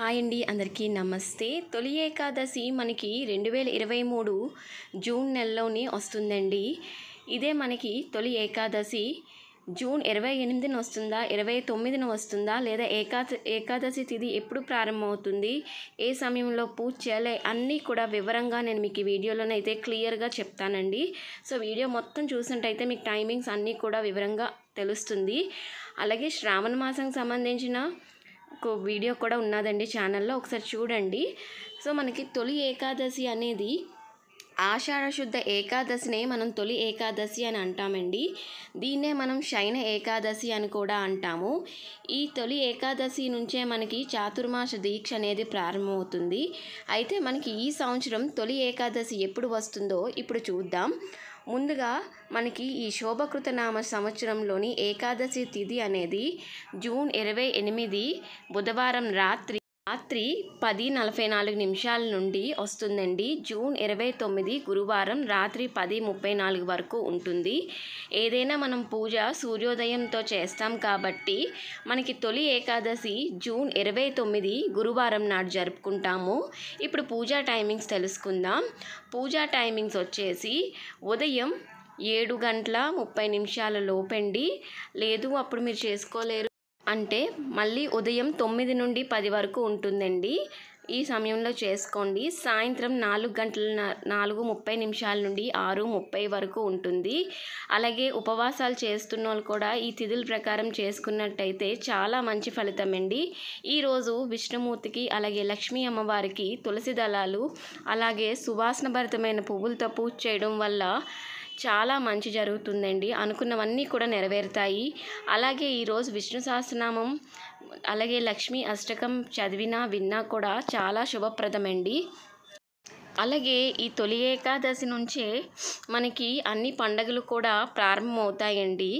hi అండి అందరికీ నమస్తే తొలి ఏకాదశి మనకి రెండు వేల ఇరవై మూడు జూన్ నెలలోనే వస్తుందండి ఇదే మనకి తొలి ఏకాదశి జూన్ ఇరవై ఎనిమిదిన వస్తుందా ఇరవై తొమ్మిదిన వస్తుందా లేదా ఏకాద ఏకాదశి తిథి ఎప్పుడు ప్రారంభమవుతుంది ఏ సమయంలో పూజ చేయాలి అన్నీ కూడా వివరంగా నేను మీకు ఈ వీడియోలోనైతే క్లియర్గా చెప్తానండి సో వీడియో మొత్తం చూసినట్టయితే మీకు టైమింగ్స్ అన్నీ కూడా వివరంగా తెలుస్తుంది అలాగే శ్రావణ మాసం సంబంధించిన ఒక వీడియో కూడా ఉన్నదండి ఛానల్లో ఒకసారి చూడండి సో మనకి తొలి ఏకాదశి అనేది ఆషాఢశుద్ధ ఏకాదశినే మనం తొలి ఏకాదశి అని అంటామండి దీన్నే మనం శైన ఏకాదశి అని కూడా అంటాము ఈ తొలి ఏకాదశి నుంచే మనకి చాతుర్మాస దీక్ష అనేది ప్రారంభమవుతుంది అయితే మనకి ఈ సంవత్సరం తొలి ఏకాదశి ఎప్పుడు వస్తుందో ఇప్పుడు చూద్దాం ముందుగా మనకి ఈ శోభకృతనామ సంవత్సరంలోని ఏకాదశి తిథి అనేది జూన్ ఇరవై ఎనిమిది బుధవారం రాత్రి రాత్రి పది నలభై నాలుగు నిమిషాల నుండి వస్తుందండి జూన్ ఇరవై తొమ్మిది గురువారం రాత్రి పది ముప్పై నాలుగు వరకు ఉంటుంది ఏదైనా మనం పూజ సూర్యోదయంతో చేస్తాం కాబట్టి మనకి తొలి ఏకాదశి జూన్ ఇరవై తొమ్మిది గురువారం నాడు జరుపుకుంటాము ఇప్పుడు పూజా టైమింగ్స్ తెలుసుకుందాం పూజా టైమింగ్స్ వచ్చేసి ఉదయం ఏడు గంటల ముప్పై నిమిషాల లోపండి లేదు అప్పుడు మీరు చేసుకోలేరు అంటే మళ్ళీ ఉదయం తొమ్మిది నుండి పది వరకు ఉంటుందండి ఈ సమయంలో చేసుకోండి సాయంత్రం నాలుగు గంటల నాలుగు ముప్పై నిమిషాల నుండి ఆరు ముప్పై వరకు ఉంటుంది అలాగే ఉపవాసాలు చేస్తున్న వాళ్ళు కూడా ఈ తిథుల ప్రకారం చేసుకున్నట్టయితే చాలా మంచి ఫలితం అండి ఈరోజు విష్ణుమూర్తికి అలాగే లక్ష్మీ అమ్మవారికి తులసి దళాలు అలాగే సువాసనభరితమైన పువ్వులతో పూజ చేయడం వల్ల చాలా మంచి జరుగుతుందండి అనుకున్నవన్నీ కూడా నెరవేరుతాయి అలాగే ఈరోజు విష్ణు సహస్రనామం అలాగే లక్ష్మీ అష్టకం చదివినా విన్నా కూడా చాలా శుభప్రదమండి అలాగే ఈ తొలి ఏకాదశి నుంచే మనకి అన్ని పండగలు కూడా ప్రారంభమవుతాయండి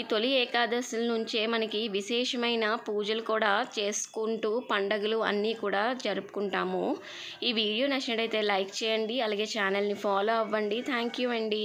ఈ తొలి ఏకాదశుల నుంచే మనకి విశేషమైన పూజలు కూడా చేసుకుంటూ పండగలు అన్నీ కూడా జరుపుకుంటాము ఈ వీడియో నచ్చినట్టయితే లైక్ చేయండి అలాగే ఛానల్ని ఫాలో అవ్వండి థ్యాంక్ యూ అండి